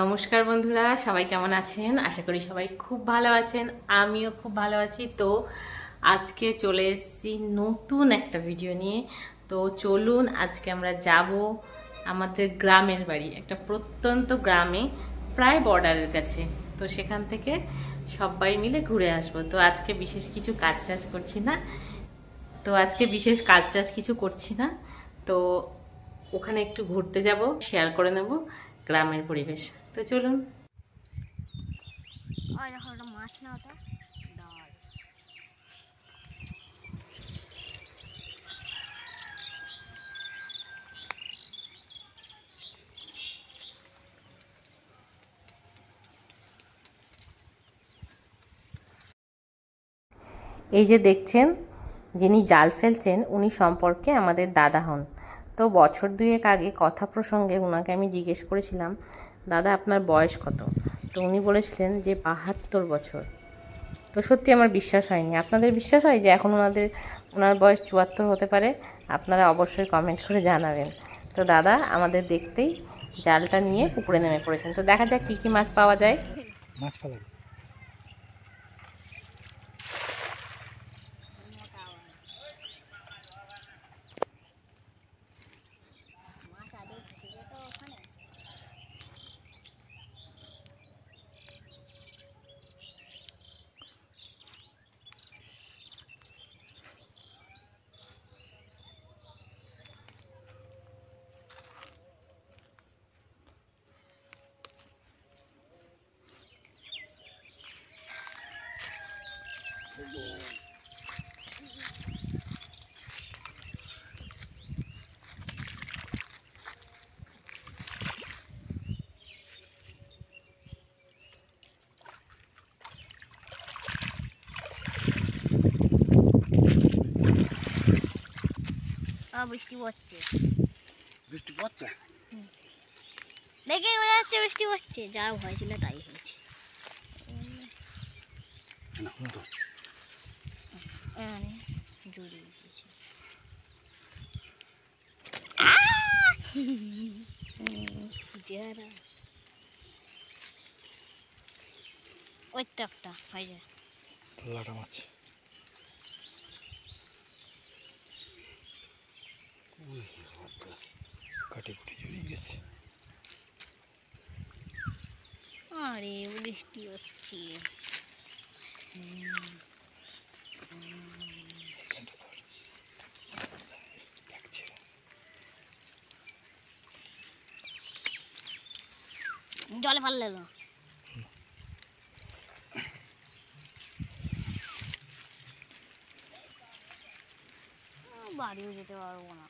নমস্কার বন্ধুরা সবাই কেমন আছেন আশা করি সবাই খুব ভালো আছেন আমিও খুব ভালো আছি তো আজকে চলে এসেছি নতুন একটা ভিডিও নিয়ে তো চলুন আজকে আমরা যাব আমাদের গ্রামের বাড়ি একটা প্রত্যন্ত গ্রামে প্রায় বর্ডারের কাছে তো সেখান থেকে সবাই মিলে ঘুরে আসবো তো আজকে বিশেষ কিছু কাজ টাজ করছি না তো আজকে বিশেষ কাজ টাজ কিছু করছি না তো ওখানে একটু ঘুরতে যাব শেয়ার করে নেব গ্রামের পরিবেশ তো চলুন এই যে দেখছেন যিনি জাল ফেলছেন উনি সম্পর্কে আমাদের দাদা হন তো বছর দুয়েক আগে কথা প্রসঙ্গে ওনাকে আমি জিজ্ঞেস করেছিলাম দাদা আপনার বয়স কত তো উনি বলেছিলেন যে বাহাত্তর বছর তো সত্যি আমার বিশ্বাস হয়নি আপনাদের বিশ্বাস হয় যে এখন ওনাদের ওনার বয়স চুয়াত্তর হতে পারে আপনারা অবশ্যই কমেন্ট করে জানাবেন তো দাদা আমাদের দেখতেই জালটা নিয়ে পুকুরে নেমে পড়েছেন তো দেখা যাক কী কী মাছ পাওয়া যায় মাছ পাওয়া বৃষ্টি পড়ছে বৃষ্টি পড়ছে দেখে মনে হচ্ছে বৃষ্টি পড়ছে যা ভয় ছিল তাই হয়েছে ওই তো একটা হয়ে যায় মাছ জড়িয়ে গেছে আরে বৃষ্টি হচ্ছে জলে ফাল না বাড়িও যেতে পারবো না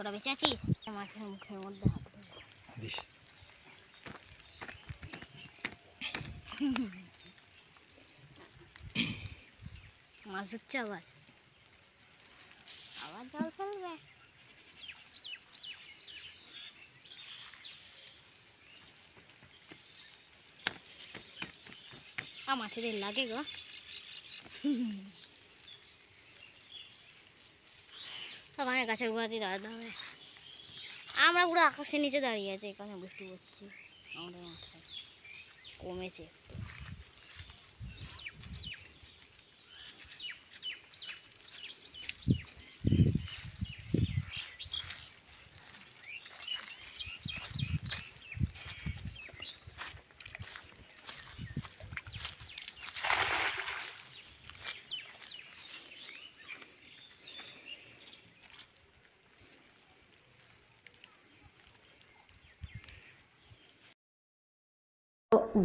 তোরা বেঁচে আছিস মাছের মুখের মধ্যে হাত মাছ হচ্ছে আবার আবার জল ফেলবে আমাদের লাগে গো ওখানে গাছের গোড়াতে দাঁড়াতে হবে আমরা পুরো আকাশের নিচে দাঁড়িয়ে আছি এখানে বৃষ্টি পড়ছি আমাদের মাথায় কমেছে একটু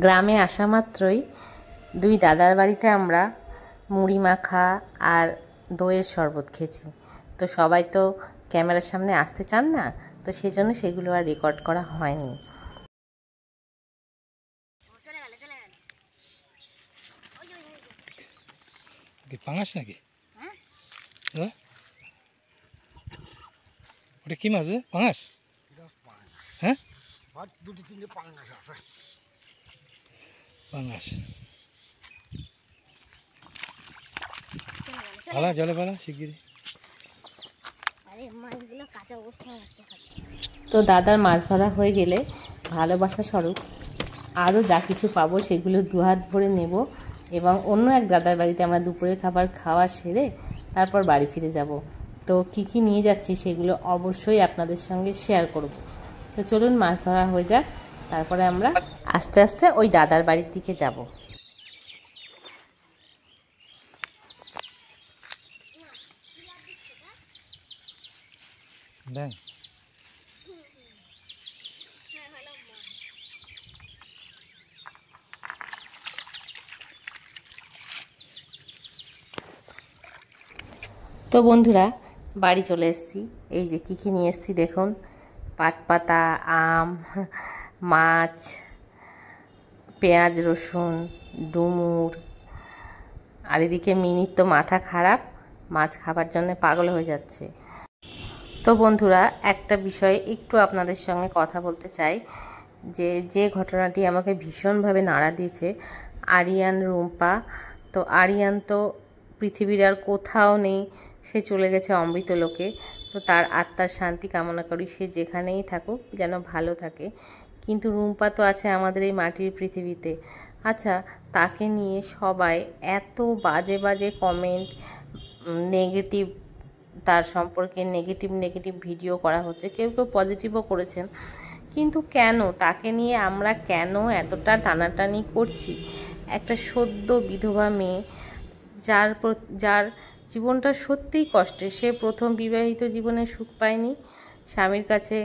গ্রামে আসা মাত্রই দুই দাদার বাড়িতে আমরা মুড়ি মাখা আর দইয়ের শরবত খেয়েছি তো সবাই তো ক্যামেরার সামনে আসতে চান না তো সেজন্য সেগুলো আর রেকর্ড করা হয়নি পাঙাস নাকি হ্যাঁ? ওটা কি মাছ পাঙাস হ্যাঁ দুটো তিনটে পাঙাস আছে পালা পালা শিগগিরি তো দাদার মাছ ধরা হয়ে গেলে ভালোবাসা স্বরূপ আরও যা কিছু পাবো সেগুলো দুহাত ভরে নেব এবং অন্য এক দাদার বাড়িতে আমরা দুপুরের খাবার খাওয়া সেরে তারপর বাড়ি ফিরে যাব তো কি কি নিয়ে যাচ্ছি সেগুলো অবশ্যই আপনাদের সঙ্গে শেয়ার করব তো চলুন মাছ ধরা হয়ে যাক তারপরে আমরা আস্তে আস্তে ওই দাদার বাড়ির দিকে যাব তো বন্ধুরা বাড়ি চলে এসেছি এই যে কী কী নিয়ে এসেছি দেখুন পাট পাতা আম মাছ পেঁয়াজ রসুন ডুমুর আর এদিকে মিনির তো মাথা খারাপ মাছ খাবার জন্য পাগল হয়ে যাচ্ছে তো বন্ধুরা একটা বিষয়ে একটু আপনাদের সঙ্গে কথা বলতে চাই যে যে ঘটনাটি আমাকে ভীষণভাবে নাড়া দিয়েছে আরিয়ান রুম্পা তো আরিয়ান তো পৃথিবীর আর কোথাও নেই সে চলে গেছে অমৃত লোকে তো তার আত্মার শান্তি কামনা করি সে যেখানেই থাকুক যেন ভালো থাকে কিন্তু রুম্পা তো আছে আমাদের এই মাটির পৃথিবীতে আচ্ছা তাকে নিয়ে সবাই এত বাজে বাজে কমেন্ট নেগেটিভ তার সম্পর্কে নেগেটিভ নেগেটিভ ভিডিও করা হচ্ছে কেউ কেউ পজিটিভও করেছেন কিন্তু কেন তাকে নিয়ে আমরা কেন এতটা টানাটানি করছি একটা সদ্য বিধবা মেয়ে যার যার জীবনটা সত্যিই কষ্টে সে প্রথম বিবাহিত জীবনে সুখ পায়নি স্বামীর কাছে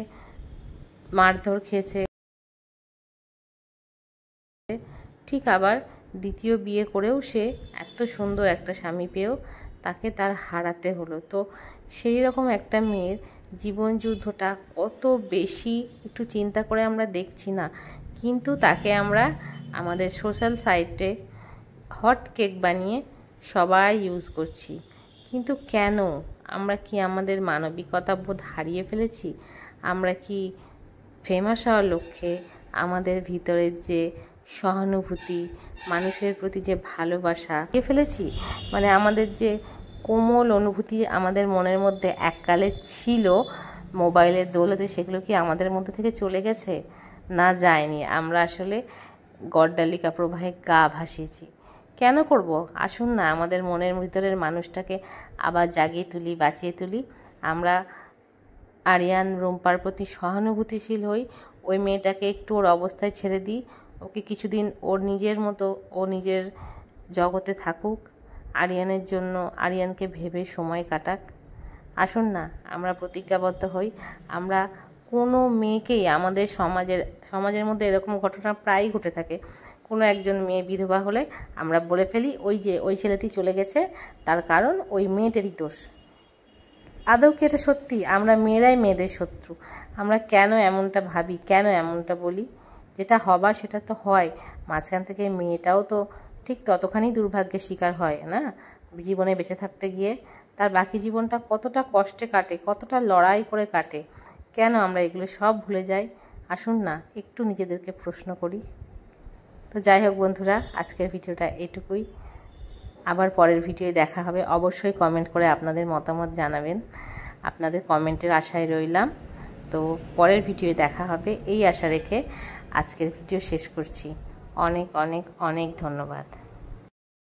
মারধর খেয়েছে ঠিক আবার দ্বিতীয় বিয়ে করেও সে এত সুন্দর একটা স্বামী পেয়েও তাকে তার হারাতে হলো তো সেই রকম একটা মেয়ের জীবন যুদ্ধটা কত বেশি একটু চিন্তা করে আমরা দেখছি না কিন্তু তাকে আমরা আমাদের সোশ্যাল সাইটে হট কেক বানিয়ে সবাই ইউজ করছি কিন্তু কেন আমরা কি আমাদের মানবিকতা বোধ হারিয়ে ফেলেছি আমরা কি ফেমাস হওয়ার লক্ষ্যে আমাদের ভিতরের যে সহানুভূতি মানুষের প্রতি যে ভালোবাসা দিয়ে ফেলেছি মানে আমাদের যে কোমল অনুভূতি আমাদের মনের মধ্যে এককালে ছিল মোবাইলের দৌলতে সেগুলো কি আমাদের মধ্যে থেকে চলে গেছে না যায়নি আমরা আসলে গড্ডালিকা প্রবাহে গা ভাসিয়েছি কেন করব আসুন না আমাদের মনের ভিতরের মানুষটাকে আবার জাগিয়ে তুলি বাঁচিয়ে তুলি আমরা আরিয়ান রুম্পার প্রতি সহানুভূতিশীল হই ওই মেয়েটাকে একটু ওর অবস্থায় ছেড়ে দিই ওকে কিছুদিন ওর নিজের মতো ও নিজের জগতে থাকুক আরিয়ানের জন্য আরিয়ানকে ভেবে সময় কাটাক আসুন না আমরা প্রতিজ্ঞাবদ্ধ হই আমরা কোনো মেয়েকেই আমাদের সমাজের সমাজের মধ্যে এরকম ঘটনা প্রায় ঘটে থাকে কোনো একজন মেয়ে বিধবা হলে আমরা বলে ফেলি ওই যে ওই ছেলেটি চলে গেছে তার কারণ ওই মেয়েটারই দোষ আদৌ কি এটা সত্যি আমরা মেয়েরাই মেয়েদের শত্রু আমরা কেন এমনটা ভাবি কেন এমনটা বলি যেটা হবার সেটা তো হয় মাঝখান থেকে মেয়েটাও তো ঠিক ততখানি দুর্ভাগ্যের শিকার হয় না জীবনে বেঁচে থাকতে গিয়ে তার বাকি জীবনটা কতটা কষ্টে কাটে কতটা লড়াই করে কাটে কেন আমরা এগুলো সব ভুলে যাই আসুন না একটু নিজেদেরকে প্রশ্ন করি তো যাই হোক বন্ধুরা আজকের ভিডিওটা এটুকুই আবার পরের ভিডিও দেখা হবে অবশ্যই কমেন্ট করে আপনাদের মতামত জানাবেন আপনাদের কমেন্টের আশায় রইলাম তো পরের ভিডিও দেখা হবে এই আশা রেখে আজকের ভিডিও শেষ করছি অনেক অনেক অনেক ধন্যবাদ